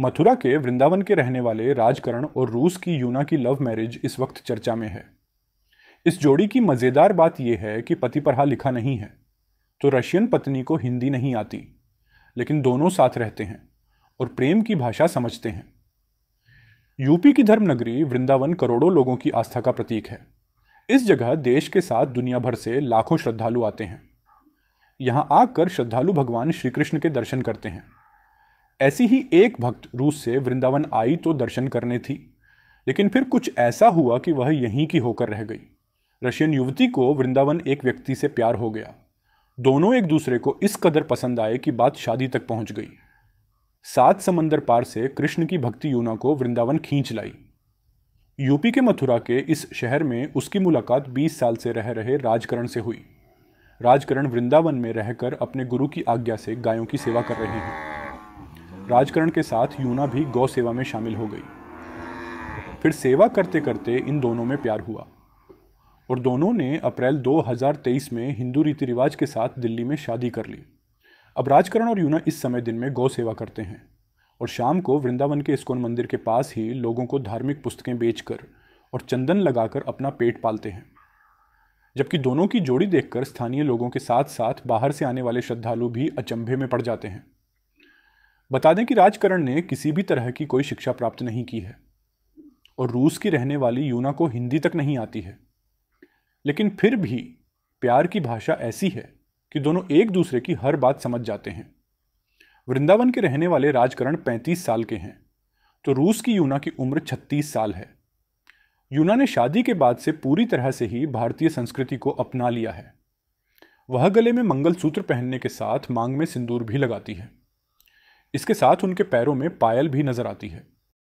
मथुरा के वृंदावन के रहने वाले राजकरण और रूस की यूना की लव मैरिज इस वक्त चर्चा में है इस जोड़ी की मज़ेदार बात यह है कि पति पढ़ा लिखा नहीं है तो रशियन पत्नी को हिंदी नहीं आती लेकिन दोनों साथ रहते हैं और प्रेम की भाषा समझते हैं यूपी की धर्मनगरी वृंदावन करोड़ों लोगों की आस्था का प्रतीक है इस जगह देश के साथ दुनिया भर से लाखों श्रद्धालु आते हैं यहाँ आकर श्रद्धालु भगवान श्री कृष्ण के दर्शन करते हैं ऐसी ही एक भक्त रूस से वृंदावन आई तो दर्शन करने थी लेकिन फिर कुछ ऐसा हुआ कि वह यहीं की होकर रह गई रशियन युवती को वृंदावन एक व्यक्ति से प्यार हो गया दोनों एक दूसरे को इस कदर पसंद आए कि बात शादी तक पहुंच गई सात समंदर पार से कृष्ण की भक्ति यूना को वृंदावन खींच लाई यूपी के मथुरा के इस शहर में उसकी मुलाकात 20 साल से रह रहे राजकरण से हुई राजकरण वृंदावन में रहकर अपने गुरु की आज्ञा से गायों की सेवा कर रहे हैं राजकरण के साथ यूना भी गौ सेवा में शामिल हो गई फिर सेवा करते करते इन दोनों में प्यार हुआ और दोनों ने अप्रैल 2023 में हिंदू रीति रिवाज के साथ दिल्ली में शादी कर ली अब राजकरण और यूना इस समय दिन में गौ सेवा करते हैं और शाम को वृंदावन के इस्कोन मंदिर के पास ही लोगों को धार्मिक पुस्तकें बेचकर और चंदन लगाकर अपना पेट पालते हैं जबकि दोनों की जोड़ी देखकर स्थानीय लोगों के साथ साथ बाहर से आने वाले श्रद्धालु भी अचंभे में पड़ जाते हैं बता दें कि राजकरण ने किसी भी तरह की कोई शिक्षा प्राप्त नहीं की है और रूस की रहने वाली यूना को हिंदी तक नहीं आती है लेकिन फिर भी प्यार की भाषा ऐसी है कि दोनों एक दूसरे की हर बात समझ जाते हैं वृंदावन के रहने वाले राजकरण 35 साल के हैं तो रूस की यूना की उम्र 36 साल है यूना ने शादी के बाद से पूरी तरह से ही भारतीय संस्कृति को अपना लिया है वह गले में मंगलसूत्र पहनने के साथ मांग में सिंदूर भी लगाती है इसके साथ उनके पैरों में पायल भी नजर आती है